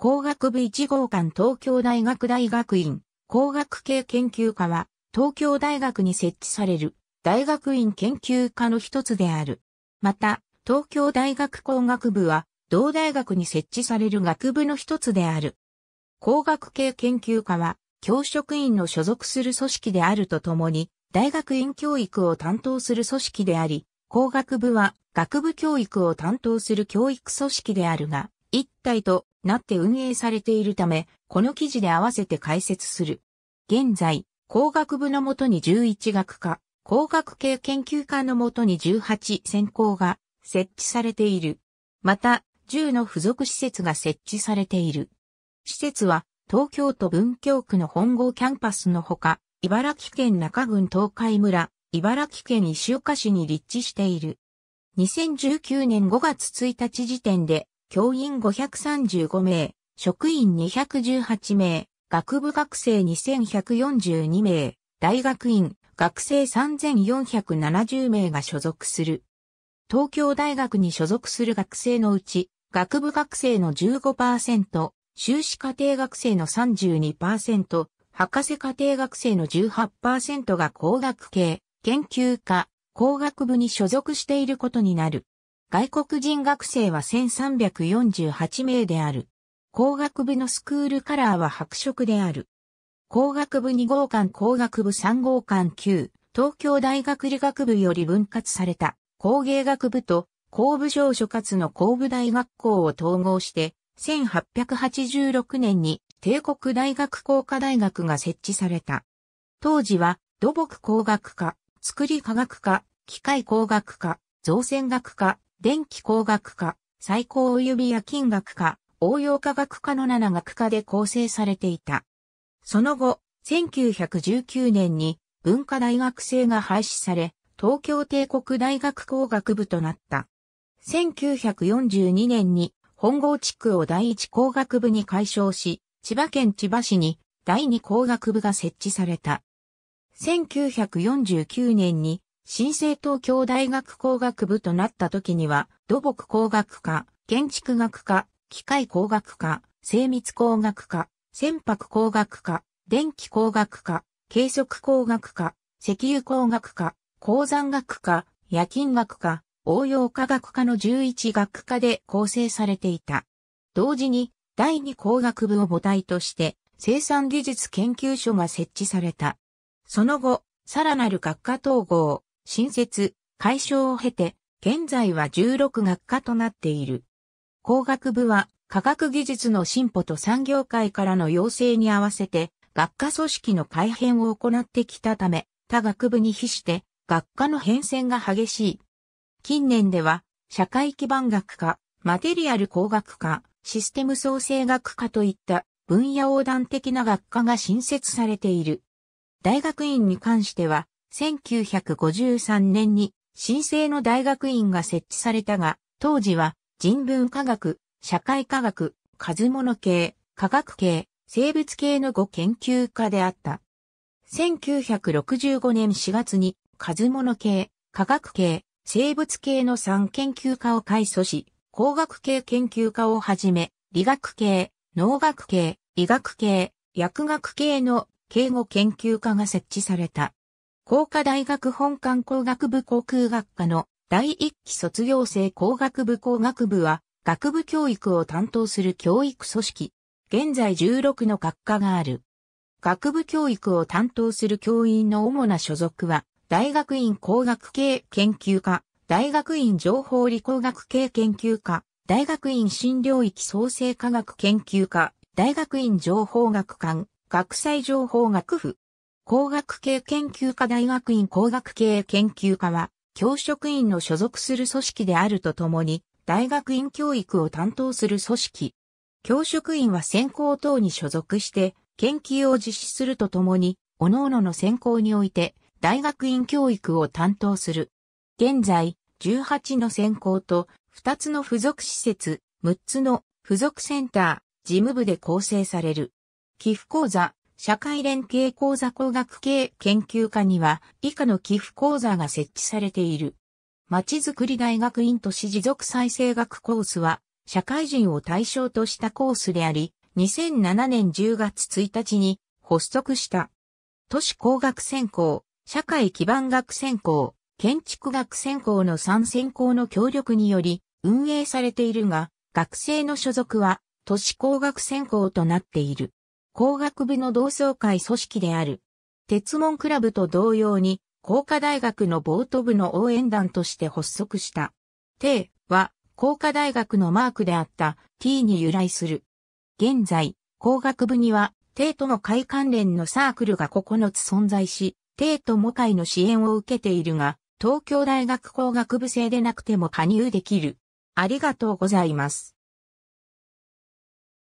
工学部1号館東京大学大学院工学系研究科は東京大学に設置される大学院研究科の一つである。また、東京大学工学部は同大学に設置される学部の一つである。工学系研究科は教職員の所属する組織であるとともに大学院教育を担当する組織であり、工学部は学部教育を担当する教育組織であるが、一体となって運営されているため、この記事で合わせて解説する。現在、工学部のもとに11学科、工学系研究科のもとに18専攻が設置されている。また、10の付属施設が設置されている。施設は、東京都文京区の本郷キャンパスのほか、茨城県中郡東海村、茨城県石岡市に立地している。2019年5月1日時点で教員535名、職員218名、学部学生2142名、大学院、学生3470名が所属する。東京大学に所属する学生のうち、学部学生の15%、修士課程学生の32%、博士課程学生の18%が工学系、研究科、工学部に所属していることになる。外国人学生は1348名である。工学部のスクールカラーは白色である。工学部2号館工学部3号館9、東京大学理学部より分割された工芸学部と工部省所活の工部大学校を統合して、1886年に帝国大学工科大学が設置された。当時は土木工学科、作り科学科、機械工学科、造船学科、電気工学科、最高及や夜金学科、応用科学科の7学科で構成されていた。その後、1919年に文化大学制が廃止され、東京帝国大学工学部となった。1942年に本郷地区を第一工学部に改称し、千葉県千葉市に第二工学部が設置された。1949年に新生東京大学工学部となった時には、土木工学科、建築学科、機械工学科、精密工学科、船舶工学科、電気工学科、計測工学科、石油工学科、鉱山学科、夜勤学科、応用科学科の11学科で構成されていた。同時に、第2工学部を母体として、生産技術研究所が設置された。その後、さらなる学科統合、新設、解消を経て、現在は16学科となっている。工学部は科学技術の進歩と産業界からの要請に合わせて学科組織の改変を行ってきたため、他学部に比して学科の変遷が激しい。近年では社会基盤学科、マテリアル工学科、システム創生学科といった分野横断的な学科が新設されている。大学院に関しては1953年に新生の大学院が設置されたが、当時は人文科学、社会科学、数物系、科学系、生物系の5研究科であった。1965年4月に、数物系、科学系、生物系の3研究科を改祖し、工学系研究科をはじめ、理学系、農学系、医学系、薬学系の敬語研究科が設置された。工科大学本館工学部航空学科の第一期卒業生工学部工学部は学部教育を担当する教育組織。現在16の学科がある。学部教育を担当する教員の主な所属は、大学院工学系研究科、大学院情報理工学系研究科、大学院新領域創生科学研究科、大学院情報学館、学際情報学部、工学系研究科大学院工学系研究科は、教職員の所属する組織であるとともに、大学院教育を担当する組織。教職員は専攻等に所属して、研究を実施するとともに、各々の専攻において、大学院教育を担当する。現在、18の専攻と、2つの付属施設、6つの付属センター、事務部で構成される。寄付講座、社会連携講座工学系研究科には以下の寄付講座が設置されている。まちづくり大学院都市持続再生学コースは社会人を対象としたコースであり、2007年10月1日に発足した。都市工学専攻、社会基盤学専攻、建築学専攻の3専攻の協力により運営されているが、学生の所属は都市工学専攻となっている。工学部の同窓会組織である。鉄門クラブと同様に、工科大学のボート部の応援団として発足した。T は、工科大学のマークであった T に由来する。現在、工学部には、帝都の会関連のサークルが9つ存在し、帝都も会の支援を受けているが、東京大学工学部生でなくても加入できる。ありがとうございます。